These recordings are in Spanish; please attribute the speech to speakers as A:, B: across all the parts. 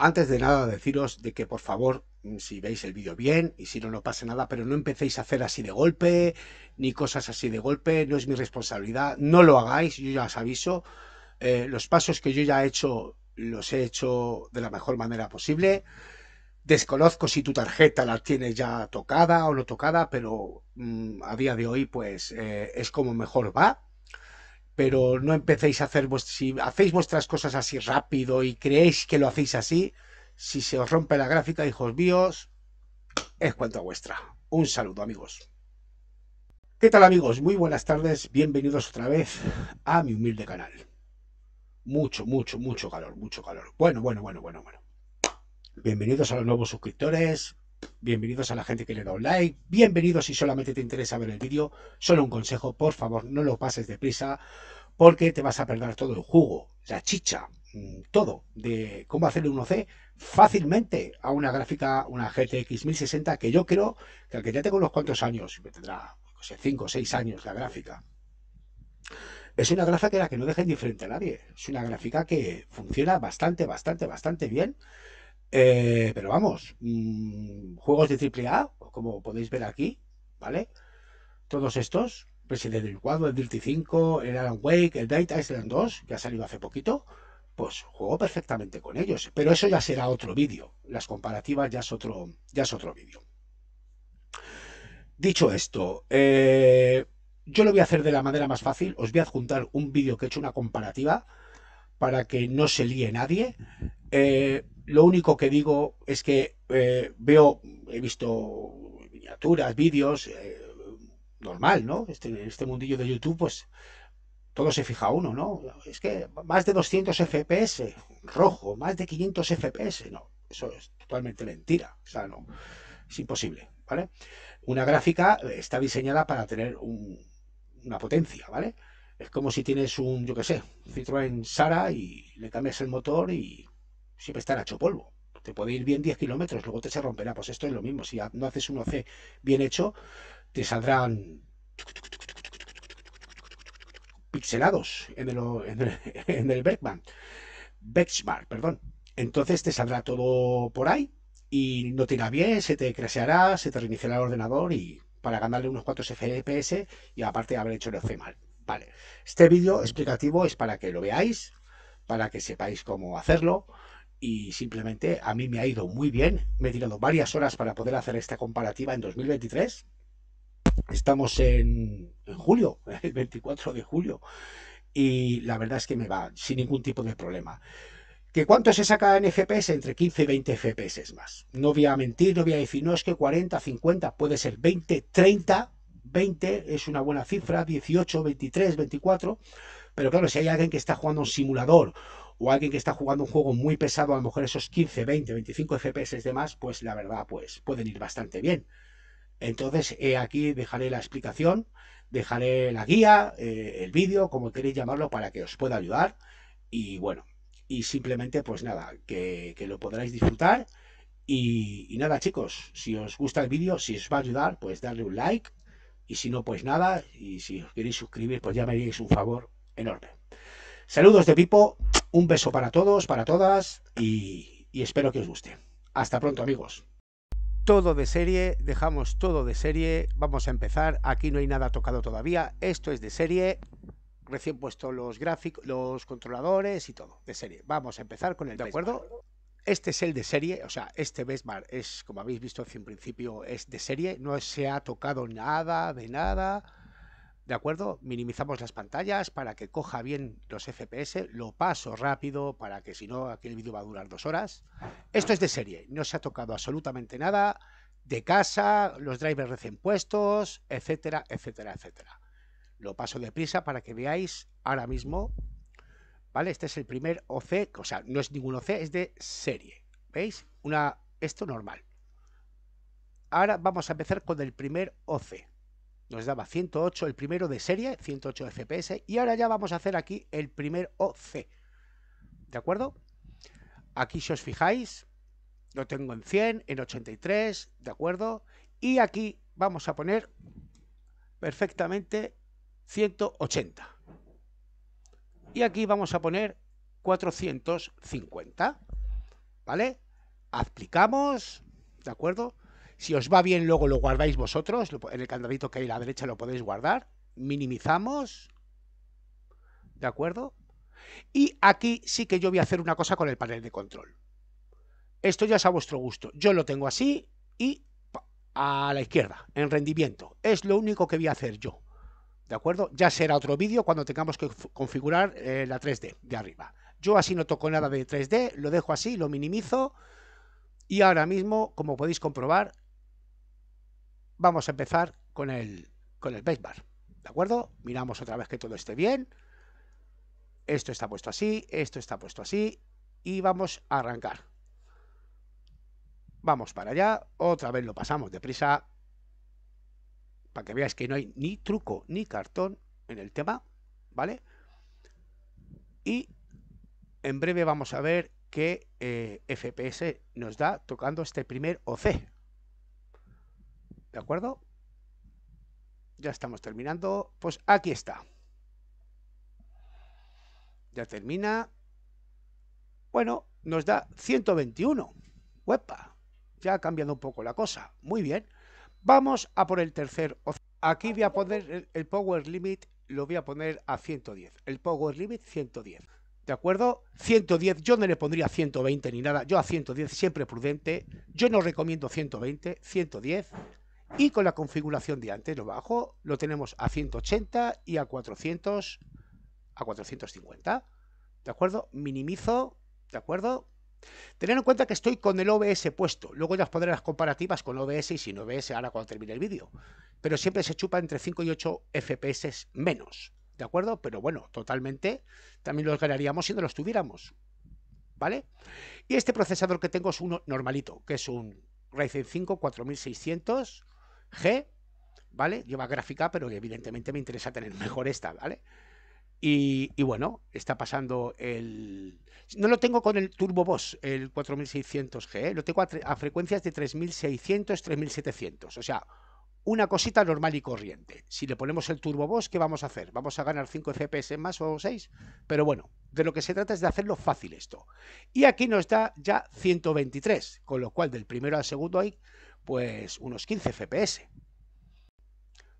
A: Antes de nada deciros de que por favor, mm, si veis el vídeo bien y si no, no pasa nada, pero no empecéis a hacer así de golpe, ni cosas así de golpe, no es mi responsabilidad, no lo hagáis, yo ya os aviso. Eh, los pasos que yo ya he hecho, los he hecho de la mejor manera posible. Desconozco si tu tarjeta la tienes ya tocada o no tocada, pero mm, a día de hoy pues eh, es como mejor va pero no empecéis a hacer vuestras, si hacéis vuestras cosas así rápido y creéis que lo hacéis así, si se os rompe la gráfica, hijos míos, es cuenta vuestra. Un saludo, amigos. ¿Qué tal, amigos? Muy buenas tardes, bienvenidos otra vez a mi humilde canal. Mucho, mucho, mucho calor, mucho calor. Bueno, bueno, bueno, bueno, bueno. Bienvenidos a los nuevos suscriptores, bienvenidos a la gente que le da un like, bienvenidos si solamente te interesa ver el vídeo, solo un consejo, por favor, no lo pases deprisa, porque te vas a perder todo el jugo, la chicha, mm, todo de cómo hacerle un OC fácilmente a una gráfica, una GTX 1060, que yo creo que al que ya tengo unos cuantos años, tendrá 5 o 6 años la gráfica, es una gráfica que no deje indiferente a nadie. Es una gráfica que funciona bastante, bastante, bastante bien. Eh, pero vamos, mm, juegos de AAA, como podéis ver aquí, ¿vale? Todos estos presidente del 4, el Dirty 5, el Alan Wake, el Data Island 2, que ha salido hace poquito, pues juego perfectamente con ellos. Pero eso ya será otro vídeo. Las comparativas ya es otro, ya es otro vídeo. Dicho esto, eh, yo lo voy a hacer de la manera más fácil. Os voy a adjuntar un vídeo que he hecho una comparativa para que no se líe nadie. Eh, lo único que digo es que eh, veo, he visto miniaturas, vídeos normal, ¿no? Este, en este mundillo de YouTube, pues todo se fija uno, ¿no? Es que más de 200 FPS, rojo, más de 500 FPS, no, eso es totalmente mentira, o sea, no, es imposible, ¿vale? Una gráfica está diseñada para tener una potencia, ¿vale? Es como si tienes un, yo qué sé, Citroën Sara y le cambias el motor y siempre estará hecho polvo. Te puede ir bien 10 kilómetros, luego te se romperá. Pues esto es lo mismo. Si no haces un OC bien hecho, te saldrán pixelados en el, en el, benchmark, perdón. Entonces te saldrá todo por ahí y no te irá bien, se te creseará, se te reiniciará el ordenador y para ganarle unos cuantos FPS y aparte haber hecho el OC mal. Vale, este vídeo explicativo es para que lo veáis, para que sepáis cómo hacerlo y simplemente a mí me ha ido muy bien, me he tirado varias horas para poder hacer esta comparativa en 2023 Estamos en, julio, el 24 de julio, y la verdad es que me va sin ningún tipo de problema. ¿Que cuánto se saca en FPS? Entre 15 y 20 FPS más. No voy a mentir, no voy a decir, no es que 40, 50, puede ser 20, 30, 20 es una buena cifra, 18, 23, 24. Pero claro, si hay alguien que está jugando un simulador o alguien que está jugando un juego muy pesado, a lo mejor esos 15, 20, 25 FPS de más, pues la verdad, pues pueden ir bastante bien. Entonces, aquí dejaré la explicación, dejaré la guía, eh, el vídeo, como queréis llamarlo, para que os pueda ayudar. Y bueno, y simplemente pues nada, que, lo podráis disfrutar. Y, nada chicos, si os gusta el vídeo, si os va a ayudar, pues darle un like. Y si no, pues nada. Y si os queréis suscribir, pues ya me haréis un favor enorme. Saludos de Pipo, un beso para todos, para todas y espero que os guste. Hasta pronto amigos todo de serie, dejamos todo de serie, vamos a empezar, aquí no hay nada tocado todavía, esto es de serie, recién puesto los gráficos, los controladores y todo, de serie. Vamos a empezar con el ¿De acuerdo? Este es el de serie, o sea, este Besmar es, como habéis visto un principio, es de serie, no se ha tocado nada de nada, ¿De acuerdo? Minimizamos las pantallas para que coja bien los FPS, lo paso rápido para que si no aquel vídeo va a durar dos horas. Esto es de serie, no se ha tocado absolutamente nada de casa, los drivers recién puestos, etcétera, etcétera, etcétera. Lo paso deprisa para que veáis ahora mismo, ¿vale? Este es el primer OC, o sea, no es ningún OC, es de serie, ¿veis? Una, esto normal. Ahora vamos a empezar con el primer OC nos daba 108 el primero de serie, 108 FPS, y ahora ya vamos a hacer aquí el primer OC. ¿De acuerdo? Aquí si os fijáis, lo tengo en 100, en 83, ¿de acuerdo? Y aquí vamos a poner perfectamente 180. Y aquí vamos a poner 450, ¿vale? Aplicamos, ¿de acuerdo? Si os va bien, luego lo guardáis vosotros. En el candadito que hay a la derecha lo podéis guardar. Minimizamos. ¿De acuerdo? Y aquí sí que yo voy a hacer una cosa con el panel de control. Esto ya es a vuestro gusto. Yo lo tengo así y a la izquierda, en rendimiento. Es lo único que voy a hacer yo. ¿De acuerdo? Ya será otro vídeo cuando tengamos que configurar eh, la 3D de arriba. Yo así no toco nada de 3D, lo dejo así, lo minimizo. Y ahora mismo, como podéis comprobar, vamos a empezar con el, con el ¿De acuerdo? Miramos otra vez que todo esté bien. Esto está puesto así, esto está puesto así. Y vamos a arrancar. Vamos para allá. Otra vez lo pasamos deprisa. Para que veáis que no hay ni truco ni cartón en el tema. ¿Vale? Y en breve vamos a ver qué eh, FPS nos da tocando este primer OC. ¿De acuerdo? Ya estamos terminando. Pues aquí está. Ya termina. Bueno, nos da 121. ¡Huepa! Ya ha cambiado un poco la cosa. Muy bien. Vamos a por el tercer. Aquí voy a poner el, Power Limit, lo voy a poner a 110. El Power Limit 110. ¿De acuerdo? 110, yo no le pondría 120 ni nada. Yo a 110, siempre prudente. Yo no recomiendo 120, 110. Y con la configuración de antes, lo bajo, lo tenemos a 180 y a 400, a 450. ¿De acuerdo? Minimizo, ¿de acuerdo? Tener en cuenta que estoy con el OBS puesto. Luego ya os pondré las comparativas con OBS y sin OBS ahora cuando termine el vídeo. Pero siempre se chupa entre 5 y 8 FPS menos. ¿De acuerdo? Pero bueno, totalmente también los ganaríamos si no los tuviéramos. ¿Vale? Y este procesador que tengo es uno normalito, que es un Ryzen 5 4600 G, ¿vale? Lleva gráfica, pero evidentemente me interesa tener mejor esta, ¿vale? Y, bueno, está pasando el... No lo tengo con el Turbo Boss, el 4600G, ¿eh? lo tengo a, frecuencias de 3600, 3700, o sea, una cosita normal y corriente. Si le ponemos el Turbo Boss, ¿qué vamos a hacer? ¿Vamos a ganar 5 FPS más o 6? Pero bueno, de lo que se trata es de hacerlo fácil esto. Y aquí nos da ya 123, con lo cual del primero al segundo hay pues unos 15 FPS.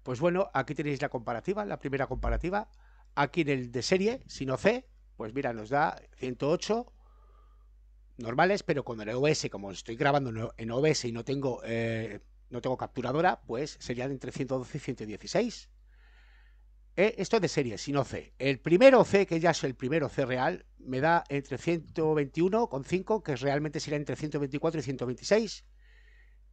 A: Pues bueno, aquí tenéis la comparativa, la primera comparativa. Aquí en el de serie, si no C, pues mira, nos da 108 normales, pero con el OBS, como estoy grabando en OBS y no tengo, eh, no tengo capturadora, pues serían entre 112 y 116. Eh, esto es de serie, si no C. El primero C, que ya es el primero C real, me da entre 121,5, que realmente será entre 124 y 126.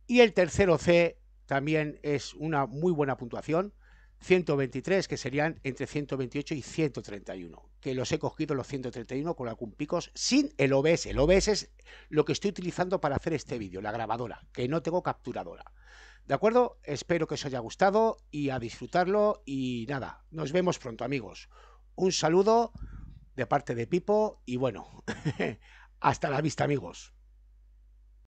A: Y el tercero C también es una muy buena puntuación, 123, que serían entre 128 y 131, que los he cogido los 131 con algún picos sin el OBS. El OBS es lo que estoy utilizando para hacer este vídeo, la grabadora, que no tengo capturadora. ¿De acuerdo? Espero que os haya gustado y a disfrutarlo y nada, nos vemos pronto amigos. Un saludo de parte de Pipo y bueno, hasta la vista amigos.